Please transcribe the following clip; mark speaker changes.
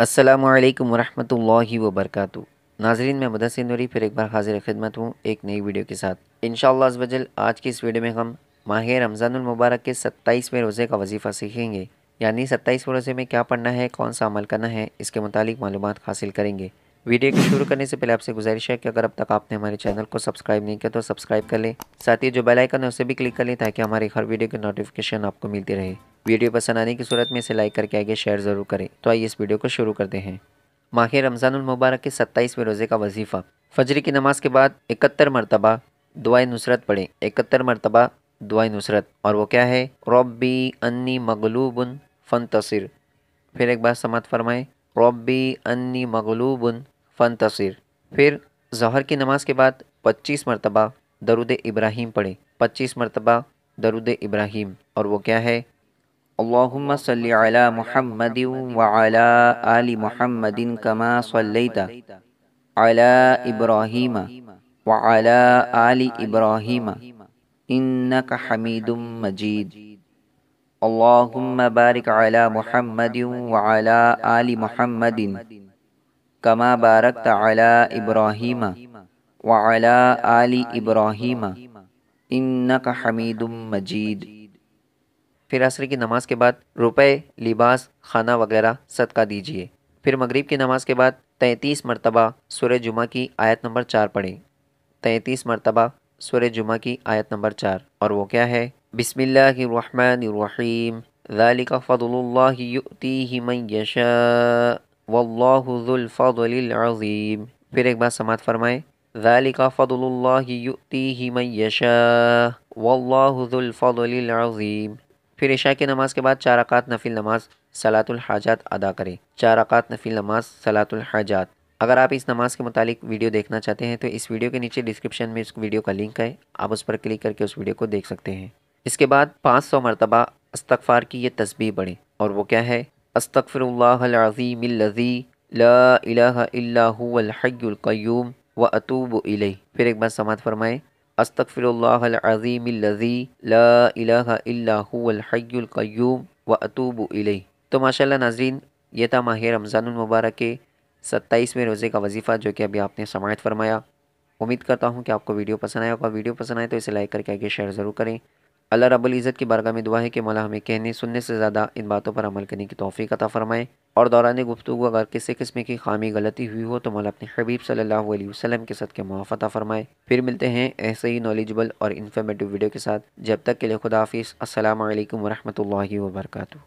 Speaker 1: असलम वालेकुम वबरक नाजरीन मैं मुदसिन नूरी फिर एक बार हाजिर खिदमत हूँ एक नई वीडियो के साथ इन शजल आज की इस वीडियो में हम माह रमज़ानमबारक के सत्ताईसवें रोज़े का वजीफ़ा सीखेंगे यानी सत्ताईसवें रोज़े में क्या पढ़ना है कौन सा अमल करना है इसके मतलब मालूम हासिल करेंगे वीडियो को शुरू करने से पहले आपसे गुजारिश है कि अगर अब तक आपने हमारे चैनल को सब्सक्राइब नहीं किया तो सब्सक्राइब कर लें साथ ही जो बेल आइकन है उसे भी क्लिक कर लें ताकि हमारी हर वीडियो की नोटिफिकेशन आपको मिलती रहे वीडियो पसंद आने की सूरत में इसे लाइक करके आगे शेयर ज़रूर करें तो आइए इस वीडियो को शुरू करते हैं माह रमज़ानमबारक के सत्ताईसवें रोज़े का वजीफ़ा फजर की नमाज के बाद इकहत्तर मरतबा दुआ नुसरत पढ़ें इकहत्तर मरतबा दुआ नुसरत और वो क्या है रबी अन्नी मगलूबन फ़न तसर फिर एक बार समात फरमाएँ रबी अन्नी मगलूबन फ़न तसर फिर जहर की नमाज के बाद पच्चीस मरतबा दरुद इब्राहिम पढ़ें पच्चीस मरतबा दरुद
Speaker 2: इब्राहिम और वो क्या है अल्लाहुम्मा सल्लि अला मुहम्मद व अला आलि मुहम्मदिन कमा सल्लैता अला इब्राहीम व अला आलि इब्राहीम इन्नक हमीदुम मजीद अल्लाहुम्मा बारिक अला मुहम्मद व अला आलि मुहम्मदिन कमा बारकत अला इब्राहीम व अला आलि इब्राहीम इन्नक हमीदुम मजीद
Speaker 1: फिर असर की नमाज के बाद रुपए लिबास खाना वगैरह सदका दीजिए फिर मगरिब की नमाज के बाद तैंतीस मरतबा सुर जुमा की आयत नंबर चार पढ़ें तैंतीस मरतबा सुर जुमा की आयत नंबर चार और वो क्या है बिसमीम ذलिका फिर एक बार समात फरमाएँ ذलिका फ़दल्लाशा फिर ऐशा की नमाज के बाद चार अकात नफिल नमाज सलातुल हाजात अदा करें चार अकात नफिल नमाज सलातुल हाजात अगर आप इस नमाज के मुतालिक वीडियो देखना चाहते हैं तो इस वीडियो के नीचे डिस्क्रिप्शन में इस वीडियो का लिंक है आप उस पर क्लिक करके उस वीडियो को देख सकते हैं इसके बाद पाँच सौ मरतबा अस्तफ़ार की ये तस्वीर बढ़ें और वो क्या है अस्तफ़िरज़ीमी ला व अतूब इलैह फिर एक बार समात फरमाएँ अस्तफ़िरल्लाज़ीमज़ी व अतूब तो माशाल्लाह नाजरीन ये था माह रमज़ानमबारक के सत्ताईसवें रोज़े का वजीफ़ा जो कि अभी आपने समायत फरमाया उम्मीद करता हूँ कि आपको वीडियो पसंद आया होगा वीडियो पसंद आए तो इसे लाइक करके आगे शेयर ज़रूर करें अल्लाह रब्बुल इज़्ज़त की बारगाह में दुआ है कि मौला हमें कहने सुनने से ज़्यादा इन बातों पर अमल करने की तोफ़ी अता फ़रमाए और दौरान गुफ्तु अगर किसी किस्म की खामी गलती हुई हो तो मौला अपने हबीब सल्लल्लाहु अलैहि वसल्लम के सद के मुआफ़ अता फ़रमाए फिर मिलते हैं ऐसे ही नॉलेजबल और इन्फॉर्मेटिव वीडियो के साथ जब तक के लिए खुदा हाफिज़ असल वरहमल वर्का